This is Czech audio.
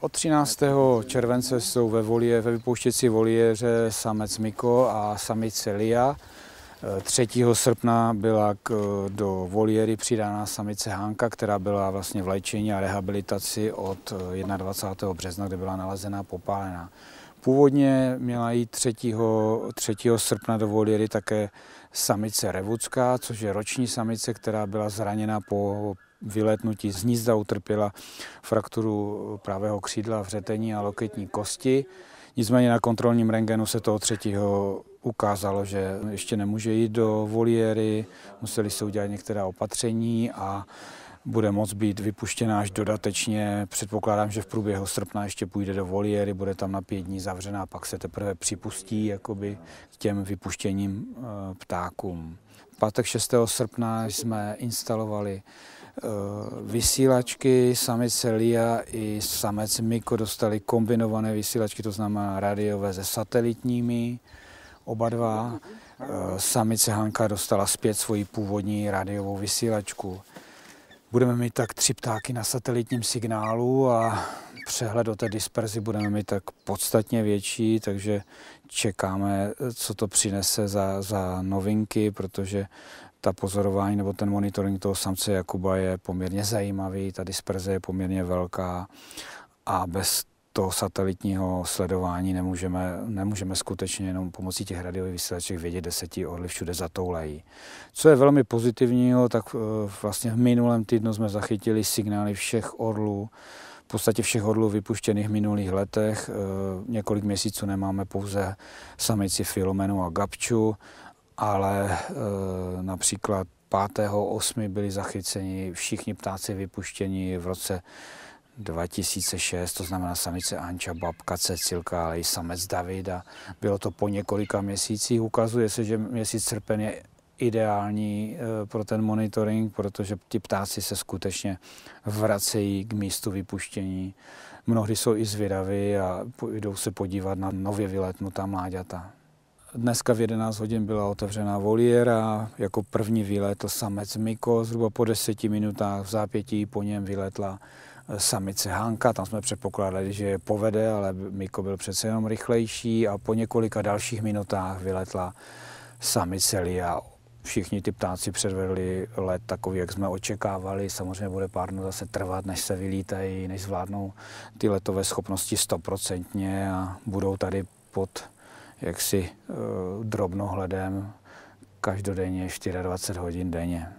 Od 13. července jsou ve volie, ve vypouštěcí voliéře samec Miko a samice Lia. 3. Eh, srpna byla k, eh, do voliéry přidána samice Hanka, která byla vlastně v léčení a rehabilitaci od 21. Eh, března, kde byla nalezena popálená. Původně měla jít 3. 3. srpna do voliry také samice revucká, což je roční samice, která byla zraněna po vylétnutí z hnízda, utrpěla frakturu pravého křídla v řetení a loketní kosti. Nicméně na kontrolním rengenu se toho třetího ukázalo, že ještě nemůže jít do voliéry, museli se udělat některá opatření a bude moct být vypuštěná až dodatečně. Předpokládám, že v průběhu srpna ještě půjde do voliéry, bude tam na pět dní zavřená, pak se teprve připustí jakoby, k těm vypuštěním eh, ptákům. Pátek 6. srpna jsme instalovali eh, vysílačky, samice LIA i samec Miko dostali kombinované vysílačky, to znamená radiové se satelitními, oba dva. Eh, samice Hanka dostala zpět svoji původní radiovou vysílačku. Budeme mít tak tři ptáky na satelitním signálu a přehled o té disperzi budeme mít tak podstatně větší, takže čekáme, co to přinese za, za novinky, protože ta pozorování nebo ten monitoring toho samce Jakuba je poměrně zajímavý, ta disperze je poměrně velká a bez toho satelitního sledování nemůžeme, nemůžeme skutečně jenom pomocí těch radiových vysílaček vědět, kde se ti orly všude zatoulají. Co je velmi pozitivního, tak eh, vlastně v minulém týdnu jsme zachytili signály všech orlů, v podstatě všech orlů vypuštěných v minulých letech. Eh, několik měsíců nemáme pouze samici Filomenu a Gabču, ale eh, například 5. 8. byli zachyceni všichni ptáci vypuštěni v roce 2006, to znamená samice Anča, babka Cecilka, ale i samec Davida. Bylo to po několika měsících. Ukazuje se, že měsíc srpen je ideální eh, pro ten monitoring, protože ti ptáci se skutečně vracejí k místu vypuštění. Mnohdy jsou i zvědaví a jdou se podívat na nově vyletnutá mláďata. Dneska v 11 hodin byla otevřená voliéra, jako první vylétl samec Miko, zhruba po deseti minutách v zápětí po něm vyletla samice Hanka, tam jsme předpokládali, že je povede, ale Miko byl přece jenom rychlejší a po několika dalších minutách vyletla samice Lia. Všichni ty ptáci předvedli let takový, jak jsme očekávali. Samozřejmě bude pár dnů zase trvat, než se vylítají, než zvládnou ty letové schopnosti stoprocentně a budou tady pod jaksi eh, drobnohledem každodenně 24 hodin denně.